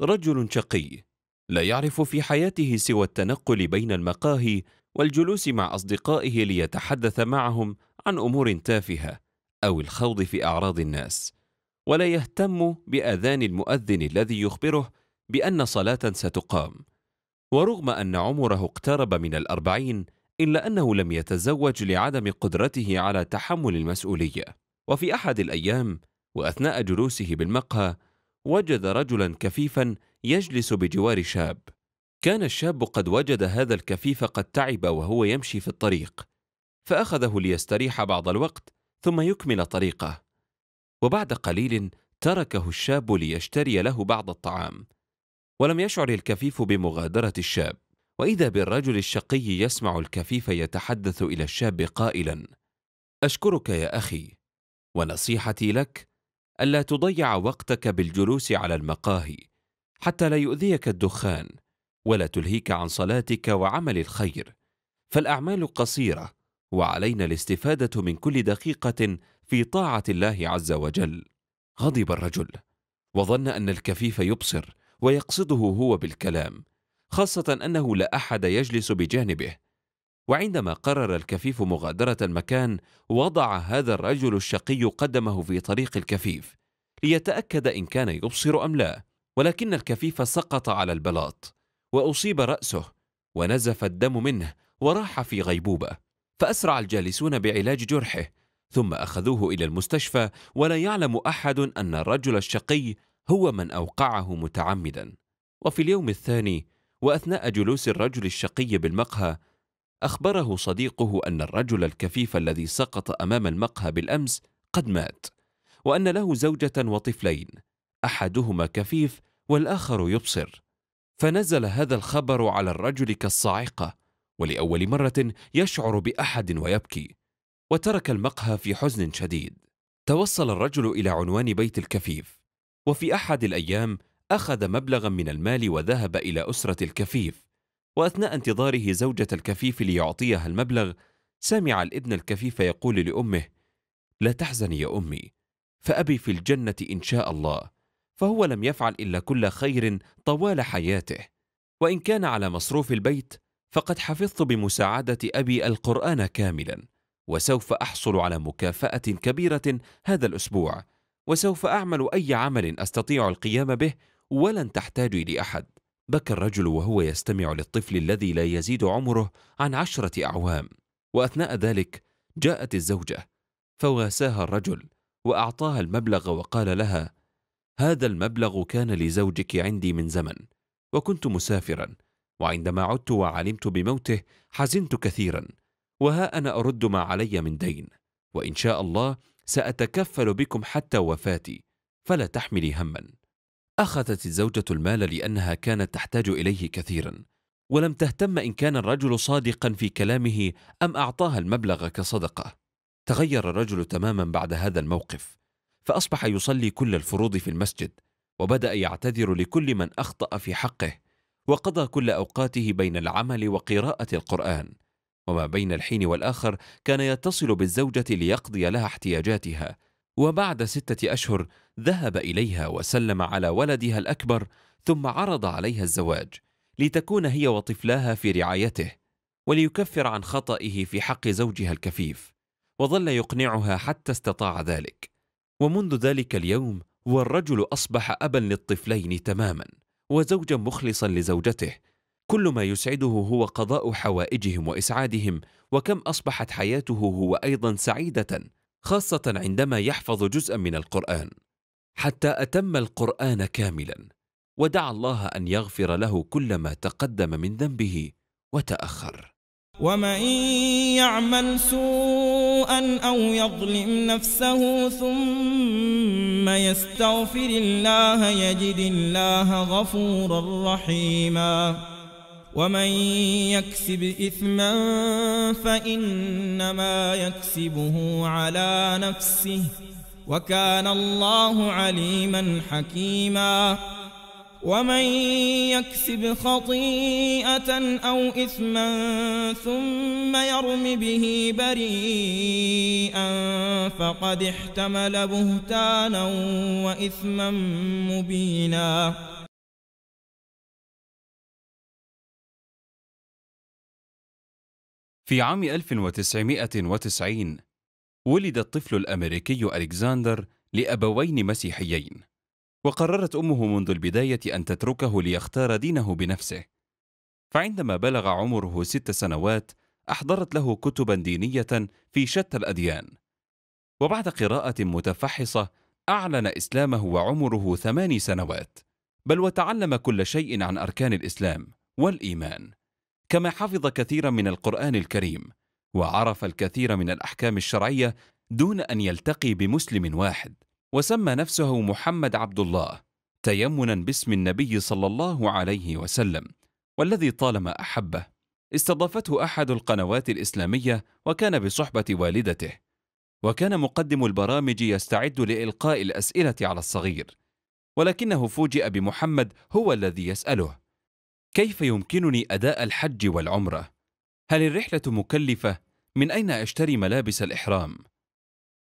رجل شقي لا يعرف في حياته سوى التنقل بين المقاهي والجلوس مع أصدقائه ليتحدث معهم عن أمور تافهة أو الخوض في أعراض الناس ولا يهتم بأذان المؤذن الذي يخبره بأن صلاة ستقام ورغم أن عمره اقترب من الأربعين إلا أنه لم يتزوج لعدم قدرته على تحمل المسؤولية وفي أحد الأيام وأثناء جلوسه بالمقهى وجد رجلا كفيفا يجلس بجوار شاب كان الشاب قد وجد هذا الكفيف قد تعب وهو يمشي في الطريق فاخذه ليستريح بعض الوقت ثم يكمل طريقه وبعد قليل تركه الشاب ليشتري له بعض الطعام ولم يشعر الكفيف بمغادره الشاب واذا بالرجل الشقي يسمع الكفيف يتحدث الى الشاب قائلا اشكرك يا اخي ونصيحتي لك الا تضيع وقتك بالجلوس على المقاهي حتى لا يؤذيك الدخان ولا تلهيك عن صلاتك وعمل الخير فالاعمال قصيره وعلينا الاستفاده من كل دقيقه في طاعه الله عز وجل غضب الرجل وظن ان الكفيف يبصر ويقصده هو بالكلام خاصه انه لا احد يجلس بجانبه وعندما قرر الكفيف مغادرة المكان وضع هذا الرجل الشقي قدمه في طريق الكفيف ليتأكد إن كان يبصر أم لا ولكن الكفيف سقط على البلاط وأصيب رأسه ونزف الدم منه وراح في غيبوبة فأسرع الجالسون بعلاج جرحه ثم أخذوه إلى المستشفى ولا يعلم أحد أن الرجل الشقي هو من أوقعه متعمدا وفي اليوم الثاني وأثناء جلوس الرجل الشقي بالمقهى أخبره صديقه أن الرجل الكفيف الذي سقط أمام المقهى بالأمس قد مات وأن له زوجة وطفلين أحدهما كفيف والآخر يبصر فنزل هذا الخبر على الرجل كالصاعقة ولأول مرة يشعر بأحد ويبكي وترك المقهى في حزن شديد توصل الرجل إلى عنوان بيت الكفيف وفي أحد الأيام أخذ مبلغا من المال وذهب إلى أسرة الكفيف وأثناء انتظاره زوجة الكفيف ليعطيها المبلغ سمع الابن الكفيف يقول لأمه لا تحزني يا أمي فأبي في الجنة إن شاء الله فهو لم يفعل إلا كل خير طوال حياته وإن كان على مصروف البيت فقد حفظت بمساعدة أبي القرآن كاملا وسوف أحصل على مكافأة كبيرة هذا الأسبوع وسوف أعمل أي عمل أستطيع القيام به ولن تحتاجي لأحد بكى الرجل وهو يستمع للطفل الذي لا يزيد عمره عن عشرة أعوام وأثناء ذلك جاءت الزوجة فواساها الرجل وأعطاها المبلغ وقال لها هذا المبلغ كان لزوجك عندي من زمن وكنت مسافرا وعندما عدت وعلمت بموته حزنت كثيرا وها أنا أرد ما علي من دين وإن شاء الله سأتكفل بكم حتى وفاتي فلا تحملي هما أخذت الزوجة المال لأنها كانت تحتاج إليه كثيرا ولم تهتم إن كان الرجل صادقا في كلامه أم أعطاها المبلغ كصدقة تغير الرجل تماما بعد هذا الموقف فأصبح يصلي كل الفروض في المسجد وبدأ يعتذر لكل من أخطأ في حقه وقضى كل أوقاته بين العمل وقراءة القرآن وما بين الحين والآخر كان يتصل بالزوجة ليقضي لها احتياجاتها وبعد ستة أشهر ذهب إليها وسلم على ولدها الأكبر ثم عرض عليها الزواج لتكون هي وطفلاها في رعايته وليكفر عن خطئه في حق زوجها الكفيف وظل يقنعها حتى استطاع ذلك ومنذ ذلك اليوم والرجل أصبح أبا للطفلين تماما وزوجا مخلصا لزوجته كل ما يسعده هو قضاء حوائجهم وإسعادهم وكم أصبحت حياته هو أيضا سعيدة خاصة عندما يحفظ جزءا من القرآن حتى أتم القرآن كاملا ودعا الله أن يغفر له كل ما تقدم من ذنبه وتأخر ومن يعمل سوءا أو يظلم نفسه ثم يستغفر الله يجد الله غفورا رحيما ومن يكسب إثما فإنما يكسبه على نفسه وكان الله عليما حكيما ومن يكسب خطيئة أو إثما ثم يرم به بريئا فقد احتمل بهتانا وإثما مبيناً في عام 1990 ولد الطفل الأمريكي ألكساندر لأبوين مسيحيين وقررت أمه منذ البداية أن تتركه ليختار دينه بنفسه فعندما بلغ عمره ست سنوات أحضرت له كتبا دينية في شتى الأديان وبعد قراءة متفحصة أعلن إسلامه وعمره ثماني سنوات بل وتعلم كل شيء عن أركان الإسلام والإيمان كما حفظ كثيرا من القرآن الكريم وعرف الكثير من الأحكام الشرعية دون أن يلتقي بمسلم واحد وسمى نفسه محمد عبد الله تيمنا باسم النبي صلى الله عليه وسلم والذي طالما أحبه استضافته أحد القنوات الإسلامية وكان بصحبة والدته وكان مقدم البرامج يستعد لإلقاء الأسئلة على الصغير ولكنه فوجئ بمحمد هو الذي يسأله كيف يمكنني أداء الحج والعمرة؟ هل الرحلة مكلفة؟ من أين أشتري ملابس الإحرام؟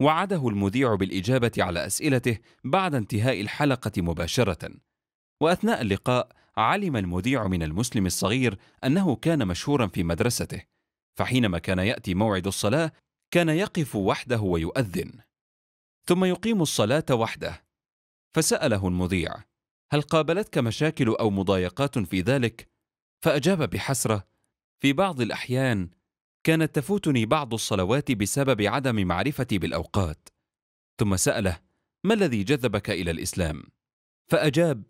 وعده المذيع بالإجابة على أسئلته بعد انتهاء الحلقة مباشرة. وأثناء اللقاء علم المذيع من المسلم الصغير أنه كان مشهورا في مدرسته، فحينما كان يأتي موعد الصلاة كان يقف وحده ويؤذن، ثم يقيم الصلاة وحده. فسأله المذيع: هل قابلتك مشاكل او مضايقات في ذلك فاجاب بحسره في بعض الاحيان كانت تفوتني بعض الصلوات بسبب عدم معرفتي بالاوقات ثم ساله ما الذي جذبك الى الاسلام فاجاب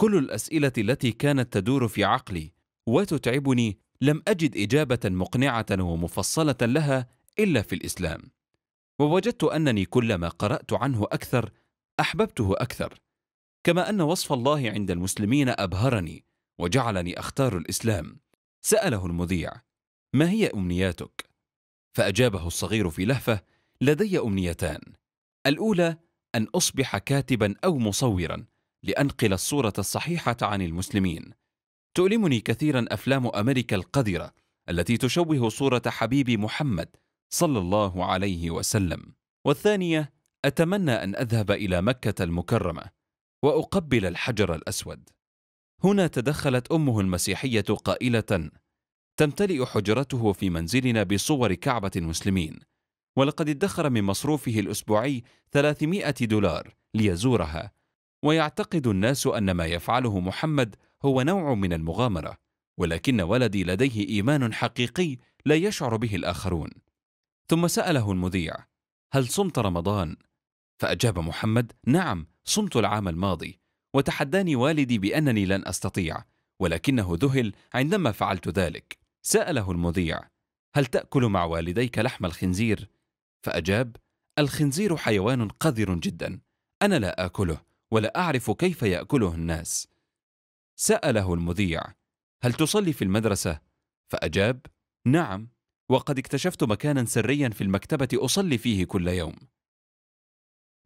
كل الاسئله التي كانت تدور في عقلي وتتعبني لم اجد اجابه مقنعه ومفصله لها الا في الاسلام ووجدت انني كلما قرات عنه اكثر احببته اكثر كما أن وصف الله عند المسلمين أبهرني وجعلني أختار الإسلام سأله المذيع ما هي أمنياتك؟ فأجابه الصغير في لهفة لدي أمنيتان الأولى أن أصبح كاتبا أو مصورا لأنقل الصورة الصحيحة عن المسلمين تؤلمني كثيرا أفلام أمريكا القذرة التي تشوه صورة حبيبي محمد صلى الله عليه وسلم والثانية أتمنى أن أذهب إلى مكة المكرمة واقبل الحجر الاسود هنا تدخلت امه المسيحيه قائله تمتلئ حجرته في منزلنا بصور كعبه المسلمين ولقد ادخر من مصروفه الاسبوعي 300 دولار ليزورها ويعتقد الناس ان ما يفعله محمد هو نوع من المغامره ولكن ولدي لديه ايمان حقيقي لا يشعر به الاخرون ثم ساله المذيع هل صمت رمضان فاجاب محمد نعم صمت العام الماضي وتحداني والدي بأنني لن أستطيع ولكنه ذهل عندما فعلت ذلك سأله المذيع هل تأكل مع والديك لحم الخنزير؟ فأجاب الخنزير حيوان قذر جدا أنا لا آكله ولا أعرف كيف يأكله الناس سأله المذيع هل تصلي في المدرسة؟ فأجاب نعم وقد اكتشفت مكانا سريا في المكتبة أصلي فيه كل يوم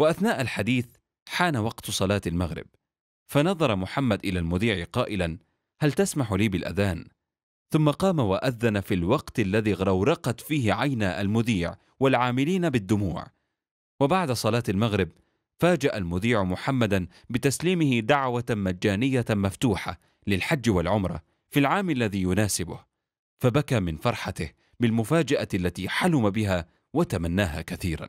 وأثناء الحديث حان وقت صلاة المغرب فنظر محمد إلى المذيع قائلا هل تسمح لي بالأذان؟ ثم قام وأذن في الوقت الذي غرورقت فيه عينا المذيع والعاملين بالدموع وبعد صلاة المغرب فاجأ المذيع محمدا بتسليمه دعوة مجانية مفتوحة للحج والعمرة في العام الذي يناسبه فبكى من فرحته بالمفاجأة التي حلم بها وتمناها كثيرا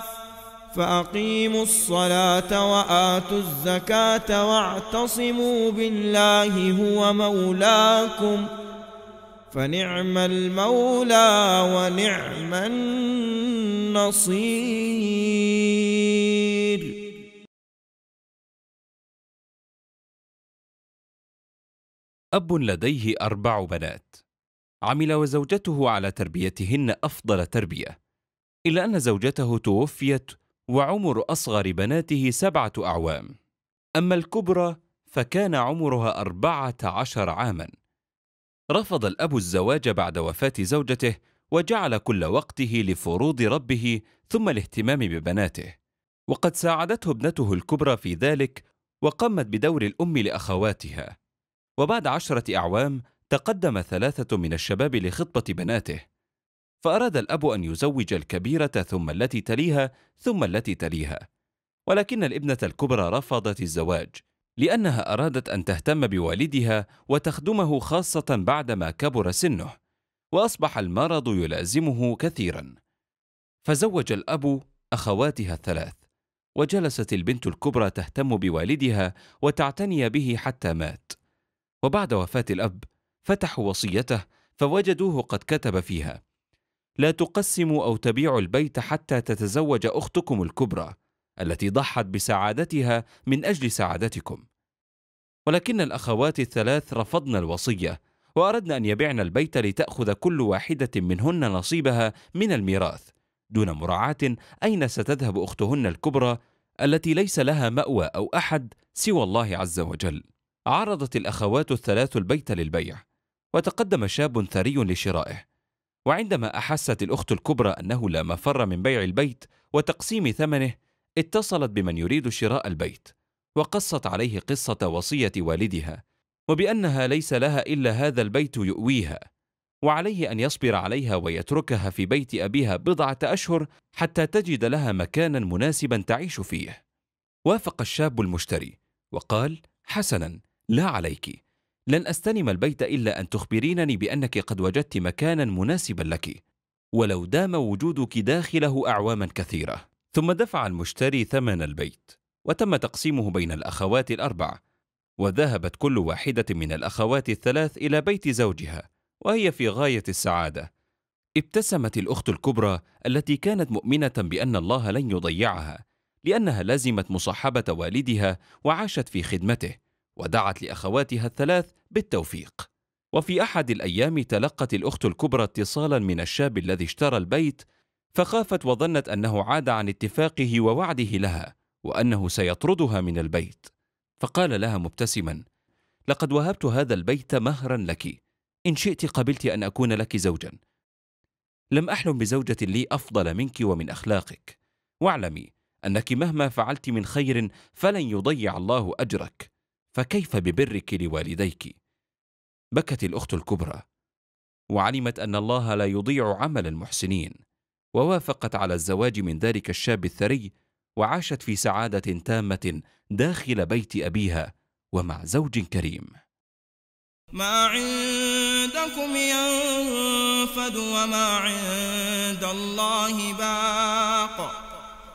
فأقيموا الصلاة وآتوا الزكاة واعتصموا بالله هو مولاكم فنعم المولى ونعم النصير أب لديه أربع بنات عمل وزوجته على تربيتهن أفضل تربية إلا أن زوجته توفيت وعمر أصغر بناته سبعة أعوام أما الكبرى فكان عمرها أربعة عشر عاما رفض الأب الزواج بعد وفاة زوجته وجعل كل وقته لفروض ربه ثم الاهتمام ببناته وقد ساعدته ابنته الكبرى في ذلك وقامت بدور الأم لأخواتها وبعد عشرة أعوام تقدم ثلاثة من الشباب لخطبة بناته فأراد الأب أن يزوج الكبيرة ثم التي تليها ثم التي تليها ولكن الابنة الكبرى رفضت الزواج لأنها أرادت أن تهتم بوالدها وتخدمه خاصة بعدما كبر سنه وأصبح المرض يلازمه كثيرا فزوج الأب أخواتها الثلاث وجلست البنت الكبرى تهتم بوالدها وتعتني به حتى مات وبعد وفاة الأب فتحوا وصيته فوجدوه قد كتب فيها لا تقسموا أو تبيعوا البيت حتى تتزوج أختكم الكبرى التي ضحت بسعادتها من أجل سعادتكم ولكن الأخوات الثلاث رفضن الوصية وأردن أن يبعن البيت لتأخذ كل واحدة منهن نصيبها من الميراث دون مراعاة أين ستذهب أختهن الكبرى التي ليس لها مأوى أو أحد سوى الله عز وجل عرضت الأخوات الثلاث البيت للبيع وتقدم شاب ثري لشرائه وعندما أحست الأخت الكبرى أنه لا مفر من بيع البيت وتقسيم ثمنه اتصلت بمن يريد شراء البيت وقصت عليه قصة وصية والدها وبأنها ليس لها إلا هذا البيت يؤويها وعليه أن يصبر عليها ويتركها في بيت أبيها بضعة أشهر حتى تجد لها مكانا مناسبا تعيش فيه وافق الشاب المشتري وقال حسنا لا عليك لن أستلم البيت إلا أن تخبرينني بأنك قد وجدت مكانا مناسبا لك ولو دام وجودك داخله أعواما كثيرة ثم دفع المشتري ثمن البيت وتم تقسيمه بين الأخوات الأربع وذهبت كل واحدة من الأخوات الثلاث إلى بيت زوجها وهي في غاية السعادة ابتسمت الأخت الكبرى التي كانت مؤمنة بأن الله لن يضيعها لأنها لزمت مصاحبة والدها وعاشت في خدمته ودعت لأخواتها الثلاث بالتوفيق وفي أحد الأيام تلقت الأخت الكبرى اتصالا من الشاب الذي اشترى البيت فخافت وظنت أنه عاد عن اتفاقه ووعده لها وأنه سيطردها من البيت فقال لها مبتسما لقد وهبت هذا البيت مهرا لك إن شئت قبلت أن أكون لك زوجا لم أحلم بزوجة لي أفضل منك ومن أخلاقك واعلمي أنك مهما فعلت من خير فلن يضيع الله أجرك فكيف ببرك لوالديك بكت الاخت الكبرى وعلمت ان الله لا يضيع عمل المحسنين ووافقت على الزواج من ذلك الشاب الثري وعاشت في سعاده تامه داخل بيت ابيها ومع زوج كريم ما عندكم ينفد وما عند الله باق